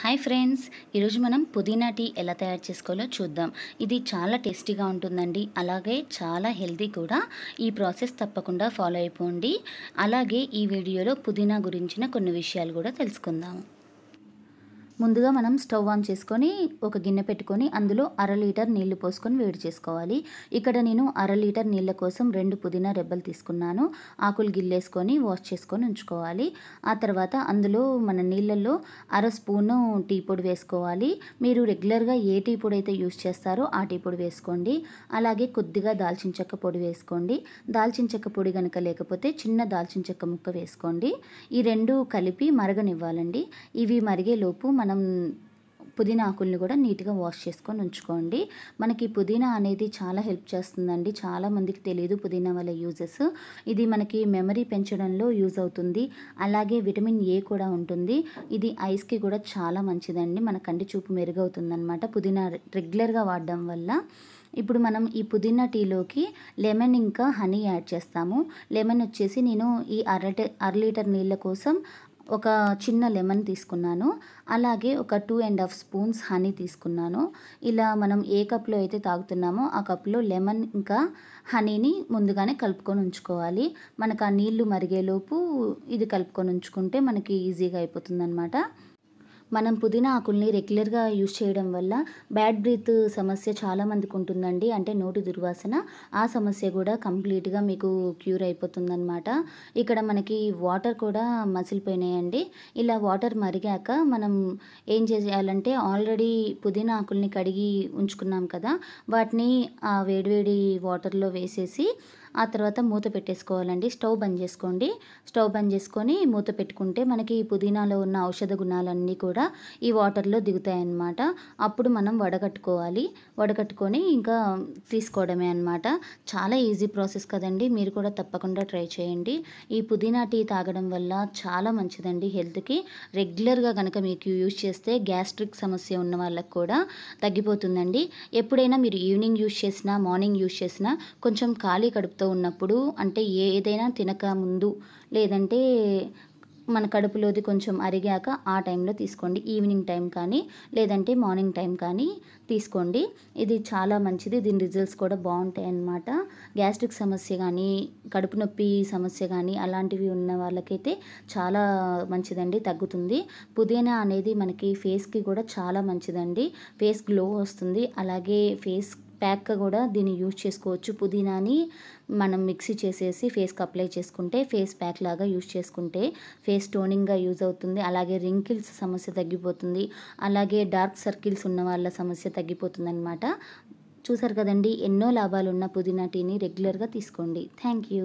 hi friends ఈరోజు మనం పుదీనా టీ ఎలా తయారు చేసుకోవాలో చూద్దాం ఇది చాలా టేస్టీగా ఉంటుందండి అలాగే చాలా హెల్తీ కూడా ఈ ప్రాసెస్ తప్పకుండా ఫాలో అయిపోండి అలాగే ఈ వీడియోలో పుదీనా గురించిన కొన్ని విషయాలు కూడా తెలుసుకుందాము ముందుగా మనం స్టవ్ ఆన్ చేసుకొని ఒక గిన్నె పెట్టుకొని అందులో అర లీటర్ నీళ్లు పోసుకొని వేడి చేసుకోవాలి ఇక్కడ నేను అర లీటర్ నీళ్ళ కోసం రెండు పుదీనా రెబ్బలు తీసుకున్నాను ఆకులు గిల్లేసుకొని వాష్ చేసుకొని ఉంచుకోవాలి ఆ తర్వాత అందులో మన నీళ్ళల్లో అర స్పూను టీ పొడి వేసుకోవాలి మీరు రెగ్యులర్గా ఏ టీ పొడి అయితే యూస్ చేస్తారో ఆ టీ పొడి వేసుకోండి అలాగే కొద్దిగా దాల్చిన చెక్క పొడి వేసుకోండి దాల్చిన చెక్క పొడి కనుక లేకపోతే చిన్న దాల్చిన చెక్క ముక్క వేసుకోండి ఈ రెండు కలిపి మరగనివ్వాలండి ఇవి మరిగే లోపు మన మనం పుదీనా ఆకుల్ని కూడా నీట్గా వాష్ చేసుకొని ఉంచుకోండి మనకి పుదీనా అనేది చాలా హెల్ప్ చేస్తుందండి చాలా మందికి తెలియదు పుదీనా వల్ల యూజెస్ ఇది మనకి మెమరీ పెంచడంలో యూజ్ అవుతుంది అలాగే విటమిన్ ఏ కూడా ఉంటుంది ఇది ఐస్కి కూడా చాలా మంచిదండి మన కంటి చూపు మెరుగవుతుందన్నమాట పుదీనా రెగ్యులర్గా వాడడం వల్ల ఇప్పుడు మనం ఈ పుదీనా టీలోకి లెమన్ ఇంకా హనీ యాడ్ చేస్తాము లెమన్ వచ్చేసి నేను ఈ అర అర లీటర్ నీళ్ళ కోసం ఒక చిన్న లెమన్ తీసుకున్నాను అలాగే ఒక two and half spoons honey తీసుకున్నాను ఇలా మనం ఏ కప్లో అయితే తాగుతున్నామో ఆ కప్లో లెమన్ ఇంకా హనీని ముందుగానే కలుపుకొని ఉంచుకోవాలి మనకు ఆ నీళ్లు మరిగేలోపు ఇది కలుపుకొని ఉంచుకుంటే మనకి ఈజీగా అయిపోతుంది అనమాట మనం పుదీనా ఆకుల్ని రెగ్యులర్గా యూజ్ చేయడం వల్ల బ్యాడ్ బ్రీత్ సమస్య చాలామందికి ఉంటుందండి అంటే నోటి దుర్వాసన ఆ సమస్య కూడా కంప్లీట్గా మీకు క్యూర్ అయిపోతుందన్నమాట ఇక్కడ మనకి వాటర్ కూడా మసిలిపోయినాయండి ఇలా వాటర్ మరిగాక మనం ఏం చేయాలంటే ఆల్రెడీ పుదీనా ఆకుల్ని కడిగి ఉంచుకున్నాం కదా వాటిని ఆ వేడివేడి వాటర్లో వేసేసి ఆ తర్వాత మూత పెట్టేసుకోవాలండి స్టవ్ బంద్ చేసుకోండి స్టవ్ బంద్ చేసుకొని మూత పెట్టుకుంటే మనకి ఈ పుదీనాలో ఉన్న ఔషధ గుణాలన్నీ కూడా ఈ వాటర్లో దిగుతాయన్నమాట అప్పుడు మనం వడగట్టుకోవాలి వడగట్టుకొని ఇంకా తీసుకోవడమే అనమాట చాలా ఈజీ ప్రాసెస్ కదండి మీరు కూడా తప్పకుండా ట్రై చేయండి ఈ పుదీనా టీ తాగడం వల్ల చాలా మంచిదండి హెల్త్కి రెగ్యులర్గా కనుక మీకు యూజ్ చేస్తే గ్యాస్ట్రిక్ సమస్య ఉన్న వాళ్ళకు కూడా తగ్గిపోతుందండి ఎప్పుడైనా మీరు ఈవినింగ్ యూజ్ చేసినా మార్నింగ్ యూజ్ చేసినా కొంచెం ఖాళీ కడుపుతో ఉన్నప్పుడు అంటే ఏదైనా తినక ముందు లేదంటే మన కడుపులోది కొంచెం అరిగాక ఆ టైంలో తీసుకోండి ఈవినింగ్ టైం కానీ లేదంటే మార్నింగ్ టైం కానీ తీసుకోండి ఇది చాలా మంచిది దీని రిజల్ట్స్ కూడా బాగుంటాయి అన్నమాట గ్యాస్ట్రిక్ సమస్య కానీ కడుపు నొప్పి సమస్య కానీ అలాంటివి ఉన్న వాళ్ళకైతే చాలా మంచిదండి తగ్గుతుంది పుదీనా అనేది మనకి ఫేస్కి కూడా చాలా మంచిదండి ఫేస్ గ్లో వస్తుంది అలాగే ఫేస్ ప్యాక్గా కూడా దీన్ని యూజ్ చేసుకోవచ్చు పుదీనాని మనం మిక్సీ చేసేసి ఫేస్కి అప్లై చేసుకుంటే ఫేస్ ప్యాక్ లాగా యూజ్ చేసుకుంటే ఫేస్ టోనింగ్గా యూజ్ అవుతుంది అలాగే రింకిల్స్ సమస్య తగ్గిపోతుంది అలాగే డార్క్ సర్కిల్స్ ఉన్న వాళ్ళ సమస్య తగ్గిపోతుంది అనమాట చూసారు కదండి ఎన్నో లాభాలున్న పుదీనా టీని రెగ్యులర్గా తీసుకోండి థ్యాంక్ యూ